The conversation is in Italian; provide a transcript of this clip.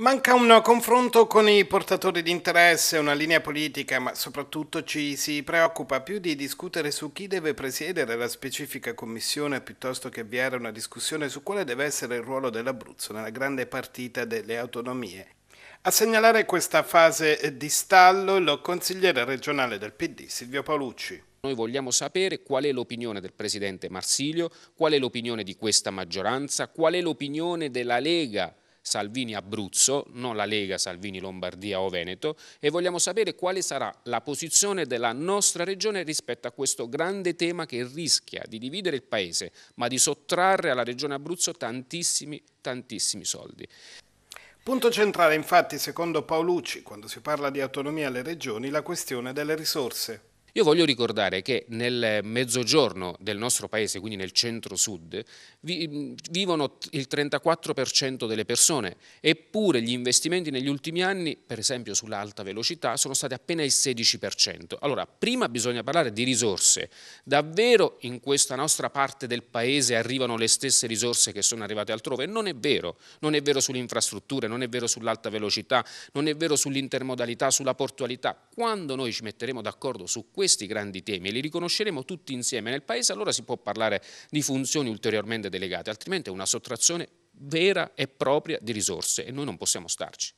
Manca un confronto con i portatori di interesse, una linea politica, ma soprattutto ci si preoccupa più di discutere su chi deve presiedere la specifica commissione piuttosto che avviare una discussione su quale deve essere il ruolo dell'Abruzzo nella grande partita delle autonomie. A segnalare questa fase di stallo lo consigliere regionale del PD, Silvio Paolucci. Noi vogliamo sapere qual è l'opinione del Presidente Marsilio, qual è l'opinione di questa maggioranza, qual è l'opinione della Lega Salvini Abruzzo, non la Lega Salvini Lombardia o Veneto e vogliamo sapere quale sarà la posizione della nostra regione rispetto a questo grande tema che rischia di dividere il paese ma di sottrarre alla regione Abruzzo tantissimi, tantissimi soldi. Punto centrale infatti secondo Paolucci quando si parla di autonomia alle regioni la questione delle risorse. Io voglio ricordare che nel mezzogiorno del nostro paese, quindi nel centro-sud, vi, vivono il 34% delle persone, eppure gli investimenti negli ultimi anni, per esempio sull'alta velocità, sono stati appena il 16%. Allora, prima bisogna parlare di risorse. Davvero in questa nostra parte del paese arrivano le stesse risorse che sono arrivate altrove? Non è vero. Non è vero sulle infrastrutture, non è vero sull'alta velocità, non è vero sull'intermodalità, sulla portualità. Quando noi ci metteremo d'accordo su questo, questi grandi temi e li riconosceremo tutti insieme nel Paese, allora si può parlare di funzioni ulteriormente delegate, altrimenti è una sottrazione vera e propria di risorse e noi non possiamo starci.